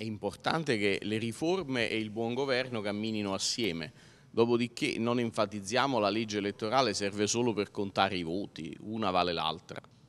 è importante che le riforme e il buon governo camminino assieme. Dopodiché non enfatizziamo la legge elettorale serve solo per contare i voti, una vale l'altra.